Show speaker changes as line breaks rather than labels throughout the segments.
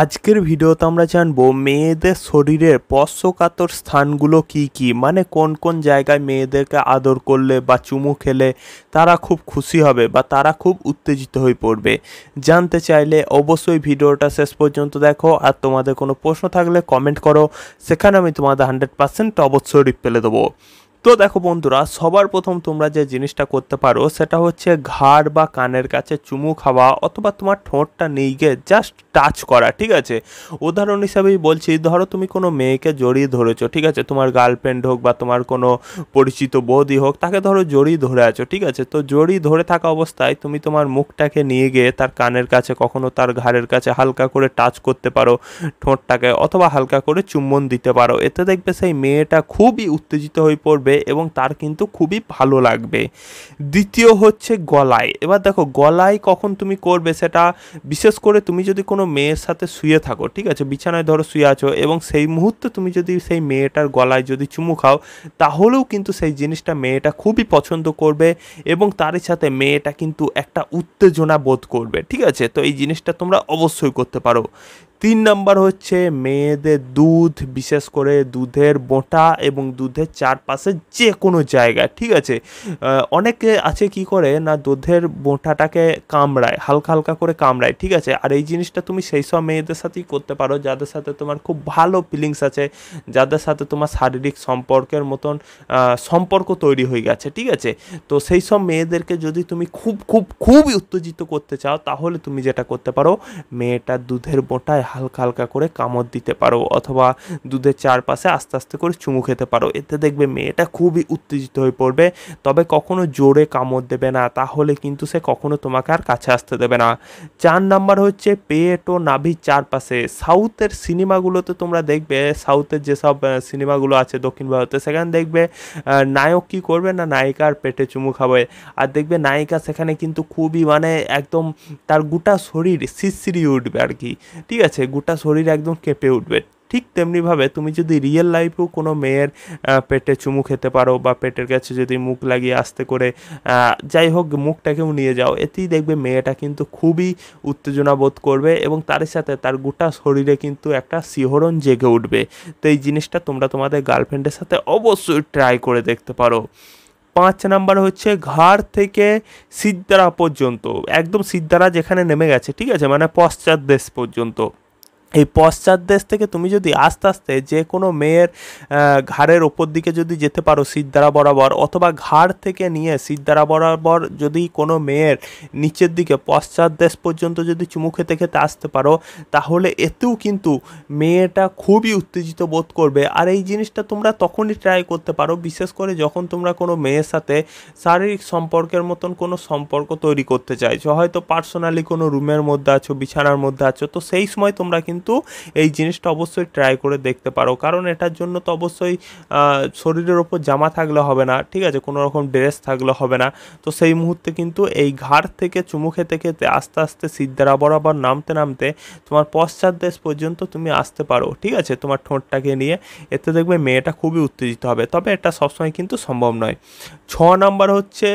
আজকের ভিডিওতে আমরা জানবো মেয়েদের শরীরের পশ্চকাতর স্থানগুলো কি কি মানে কোন কোন জায়গায় মেয়েদেরকে আদর করলে বা চুমু খেলে তারা খুব খুশি হবে বা তারা খুব উত্তেজিত হয়ে পড়বে জানতে চাইলে অবশ্যই ভিডিওটা শেষ পর্যন্ত দেখো আর তোমাদের কোনো প্রশ্ন থাকলে কমেন্ট করো সেখানে আমি তোমাদের হান্ড্রেড পার্সেন্ট অবশ্যই রিপ্লাই দেবো তো দেখো বন্ধুরা সবার প্রথম তোমরা যে জিনিসটা করতে পারো সেটা হচ্ছে ঘাড় বা কানের কাছে চুমু খাওয়া অথবা তোমার ঠোঁটটা নিয়ে গিয়ে জাস্ট টাচ করা ঠিক আছে উদাহরণ হিসাবেই বলছি ধরো তুমি কোনো মেয়েকে জড়িয়ে ধরেছো ঠিক আছে তোমার গার্লফ্রেন্ড হোক বা তোমার কোনো পরিচিত বৌদি হোক তাকে ধরো জড়িয়ে ধরে আছো ঠিক আছে তো জড়িয়ে ধরে থাকা অবস্থায় তুমি তোমার মুখটাকে নিয়ে গিয়ে তার কানের কাছে কখনো তার ঘাড়ের কাছে হালকা করে টাচ করতে পারো ঠোঁটটাকে অথবা হালকা করে চুম্বন দিতে পারো এতে দেখবে সেই মেয়েটা খুবই উত্তেজিত হয়ে পড়বে যাবে এবং তার কিন্তু খুবই ভালো লাগবে দ্বিতীয় হচ্ছে গলায় এবার দেখো গলায় কখন তুমি করবে সেটা বিশেষ করে তুমি যদি কোনো মেয়ের সাথে শুয়ে থাকো ঠিক আছে বিছানায় ধরো শুয়ে আছো এবং সেই মুহূর্তে তুমি যদি সেই মেয়েটার গলায় যদি চুমু খাও তাহলেও কিন্তু সেই জিনিসটা মেয়েটা খুবই পছন্দ করবে এবং তারই সাথে মেয়েটা কিন্তু একটা উত্তেজনা বোধ করবে ঠিক আছে তো এই জিনিসটা তোমরা অবশ্যই করতে পারো তিন নাম্বার হচ্ছে মেয়েদের দুধ বিশেষ করে দুধের বোঁটা এবং দুধের চারপাশে যে কোনো জায়গা ঠিক আছে অনেকে আছে কি করে না দুধের বোঁটাটাকে কামড়ায় হালকা হালকা করে কামড়ায় ঠিক আছে আর এই জিনিসটা তুমি সেই সব মেয়েদের সাথেই করতে পারো যাদের সাথে তোমার খুব ভালো ফিলিংস আছে যাদের সাথে তোমার শারীরিক সম্পর্কের মতন সম্পর্ক তৈরি হয়ে গেছে ঠিক আছে তো সেই সব মেয়েদেরকে যদি তুমি খুব খুব খুবই উত্তেজিত করতে চাও তাহলে তুমি যেটা করতে পারো মেয়েটা দুধের বোঁটায় হালকা হালকা করে কামড় দিতে পারো অথবা দুধের চারপাশে আস্তে আস্তে করে চুমু খেতে পারো এতে দেখবে মেয়েটা খুবই উত্তেজিত হয়ে পড়বে তবে কখনো জোরে কামড় দেবে না তাহলে কিন্তু সে কখনো তোমাকে আর কাছে আসতে দেবে না চার নাম্বার হচ্ছে পেট ও নাভির চারপাশে সাউথের সিনেমাগুলোতে তোমরা দেখবে সাউথের যেসব সিনেমাগুলো আছে দক্ষিণ ভারতে সেখানে দেখবে নায়ক কী করবে না নায়িকার পেটে চুমু খাবে আর দেখবে নায়িকা সেখানে কিন্তু খুবই মানে একদম তার গোটা শরীর শিশিরি উঠবে আর কি ঠিক আছে আছে গোটা শরীর একদম কেঁপে উঠবে ঠিক তেমনিভাবে তুমি যদি রিয়েল লাইফেও কোনো মেয়ের পেটে চুমু খেতে পারো বা পেটের কাছে যদি মুখ লাগিয়ে আসতে করে যাই হোক মুখটাকেও নিয়ে যাও এতেই দেখবে মেয়েটা কিন্তু খুবই উত্তেজনা বোধ করবে এবং তার সাথে তার গোটা শরীরে কিন্তু একটা শিহরণ জেগে উঠবে তো এই জিনিসটা তোমরা তোমাদের গার্লফ্রেন্ডের সাথে অবশ্যই ট্রাই করে দেখতে পারো পাঁচ নাম্বার হচ্ছে ঘাড় থেকে সিদ্ধারা পর্যন্ত একদম সিদ্ধারা যেখানে নেমে গেছে ঠিক আছে মানে পশ্চাৎ দেশ পর্যন্ত এই পশ্চাৎ দেশ থেকে তুমি যদি আস্তে আস্তে যে কোনো মেয়ের ঘাড়ের ওপর দিকে যদি যেতে পারো সিদ্ধারা বরাবর অথবা ঘাড় থেকে নিয়ে সিদ্ধারা বরাবর যদি কোনো মেয়ের নিচের দিকে পশ্চাৎ দেশ পর্যন্ত যদি চুমু খেতে খেতে আসতে পারো তাহলে এতেও কিন্তু মেয়েটা খুবই উত্তেজিত বোধ করবে আর এই জিনিসটা তোমরা তখনই ট্রাই করতে পারো বিশেষ করে যখন তোমরা কোনো মেয়ের সাথে শারীরিক সম্পর্কের মতন কোনো সম্পর্ক তৈরি করতে চাইছো হয়তো পার্সোনালি কোনো রুমের মধ্যে আছো বিছানার মধ্যে আছো তো সেই সময় তোমরা কিন্তু কিন্তু এই জিনিসটা অবশ্যই ট্রাই করে দেখতে পারো কারণ এটার জন্য তো অবশ্যই শরীরের ওপর জামা থাকলে হবে না ঠিক আছে কোনো রকম ড্রেস থাকলে হবে না তো সেই মুহূর্তে কিন্তু এই ঘাড় থেকে চুমু খেতে খেতে আস্তে আস্তে সিদ্ধারা বরাবর নামতে নামতে তোমার পশ্চাৎ দেশ পর্যন্ত তুমি আসতে পারো ঠিক আছে তোমার ঠোঁটটাকে নিয়ে এতে দেখবে মেয়েটা খুবই উত্তেজিত হবে তবে এটা সবসময় কিন্তু সম্ভব নয় ছ নাম্বার হচ্ছে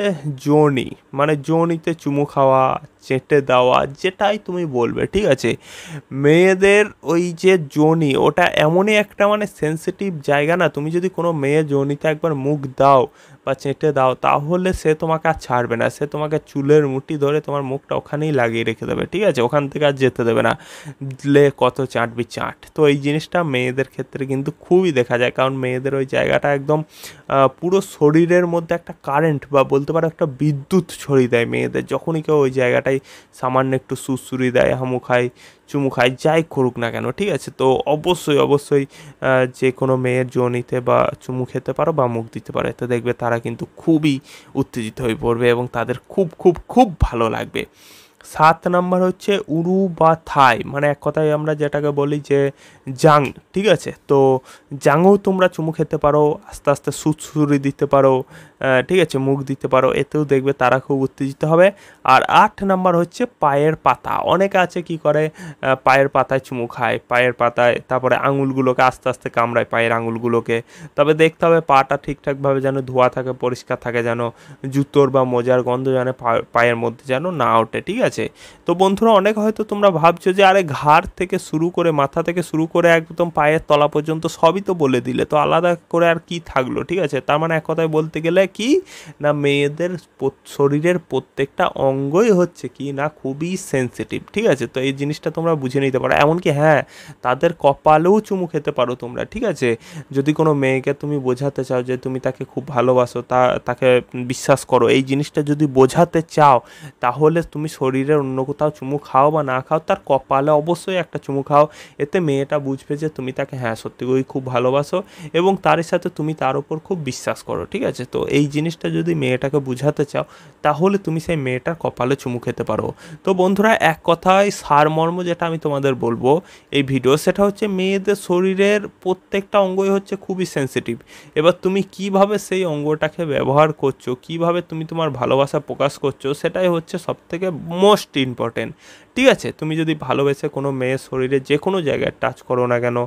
জোনি মানে জোনিতে চুমু খাওয়া চেটে দেওয়া যেটাই তুমি বলবে ঠিক আছে মেয়েদের ওই যে জনি ওটা এমনই একটা মানে সেন্সিটিভ জায়গা না তুমি যদি কোনো মেয়ে জনিতে একবার মুখ দাও বা চেটে দাও তাহলে সে তোমাকে আর ছাড়বে না সে তোমাকে চুলের মুঠি ধরে তোমার মুখটা ওখানেই লাগিয়ে রেখে দেবে ঠিক আছে ওখান থেকে আর যেতে দেবে না লে কত চাটবি চাট তো এই জিনিসটা মেয়েদের ক্ষেত্রে কিন্তু খুবই দেখা যায় কারণ মেয়েদের ওই জায়গাটা একদম পুরো শরীরের মধ্যে একটা কারেন্ট বা বলতে পারো একটা বিদ্যুৎ ছড়িয়ে দেয় মেয়েদের যখনই কেউ ওই জায়গাটাই সামান্য একটু সুসুরি দেয় হামু খায় চুমু খায় যাই করুক না কেন ঠিক আছে তো অবশ্যই অবশ্যই যে কোনো মেয়ের জনিতে বা চুমু খেতে পারো বা মুখ দিতে পারো তো দেখবে তারা কিন্তু খুবই উত্তেজিত হয়ে পড়বে এবং তাদের খুব খুব খুব ভালো লাগবে সাত নাম্বার হচ্ছে উরু বা থাই মানে এক কথায় আমরা যেটাকে বলি যে জাং ঠিক আছে তো জাংও তোমরা চুমু খেতে পারো আস্তে আস্তে সুৎসুরি দিতে পারো ঠিক আছে মুখ দিতে পারো এতেও দেখবে তারা খুব উত্তেজিত হবে আর আট নাম্বার হচ্ছে পায়ের পাতা অনেকে আছে কি করে পায়ের পাতায় চুমু খায় পায়ের পাতায় তারপরে আঙুলগুলোকে আস্তে আস্তে কামড়ায় পায়ের আঙুলগুলোকে তবে দেখতে হবে পাটা ঠিকঠাকভাবে যেন ধোয়া থাকে পরিষ্কার থাকে যেন জুতোর বা মোজার গন্ধ যেন পায়ের মধ্যে যেন না ওঠে ঠিক আছে আছে তো বন্ধুরা অনেক হয়তো তোমরা ভাবছো যে আরে ঘাড় থেকে শুরু করে মাথা থেকে শুরু করে একদম পায়ের তলা পর্যন্ত সবই তো বলে দিলে তো আলাদা করে আর কি থাকলো ঠিক আছে তার মানে এক কথায় বলতে গেলে কি না মেয়েদের শরীরের প্রত্যেকটা অঙ্গই হচ্ছে কি না খুবই সেন্সিটিভ ঠিক আছে তো এই জিনিসটা তোমরা বুঝে নিতে পারো এমনকি হ্যাঁ তাদের কপালেও চুমু খেতে পারো তোমরা ঠিক আছে যদি কোনো মেয়েকে তুমি বোঝাতে চাও যে তুমি তাকে খুব ভালোবাসো তা তাকে বিশ্বাস করো এই জিনিসটা যদি বোঝাতে চাও তাহলে তুমি শরীর শরীরের অন্য কোথাও চুমু খাও বা না খাও তার কপালে অবশ্যই একটা চুমু খাও এতে মেয়েটা বুঝবে যে তুমি তাকে হ্যাঁ সত্যি ওই খুব ভালোবাসো এবং তার সাথে তুমি তার উপর খুব বিশ্বাস করো ঠিক আছে তো এই জিনিসটা যদি মেয়েটাকে বুঝাতে চাও তাহলে তুমি সেই মেয়েটার কপালে চুমু খেতে পারো তো বন্ধুরা এক কথায় সারমর্ম যেটা আমি তোমাদের বলবো এই ভিডিও সেটা হচ্ছে মেয়েদের শরীরের প্রত্যেকটা অঙ্গই হচ্ছে খুবই সেন্সিটিভ এবার তুমি কিভাবে সেই অঙ্গটাকে ব্যবহার করছো কিভাবে তুমি তোমার ভালোবাসা প্রকাশ করছো সেটাই হচ্ছে সবথেকে মোস্ট ইম্পর্টেন্ট ঠিক আছে তুমি যদি ভালোবেসে কোনো মেয়ের শরীরে যে কোনো জায়গায় টাচ করো না কেন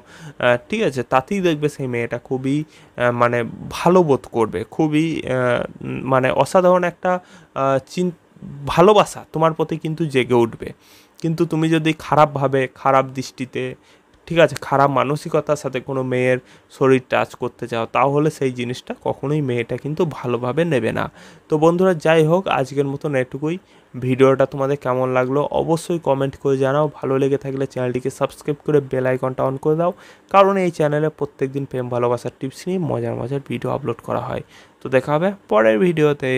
ঠিক আছে তাতেই দেখবে সেই মেয়েটা খুবই মানে ভালো বোধ করবে খুবই মানে অসাধারণ একটা চিন ভালোবাসা তোমার প্রতি কিন্তু জেগে উঠবে কিন্তু তুমি যদি খারাপভাবে খারাপ দৃষ্টিতে ঠিক আছে খারাপ মানসিকতার সাথে কোনো মেয়ের শরীর টাচ করতে চাও তাহলে সেই জিনিসটা কখনোই মেয়েটা কিন্তু ভালোভাবে নেবে না তো বন্ধুরা যাই হোক আজকের মতন এটুকুই ভিডিওটা তোমাদের কেমন লাগলো অবশ্যই কমেন্ট করে জানাও ভালো লেগে থাকলে চ্যানেলটিকে সাবস্ক্রাইব করে বেল আইকনটা অন করে দাও কারণ এই চ্যানেলে প্রত্যেক প্রেম ভালোবাসার টিপস নিয়ে মজার মজার ভিডিও আপলোড করা হয় তো দেখা হবে পরের ভিডিওতে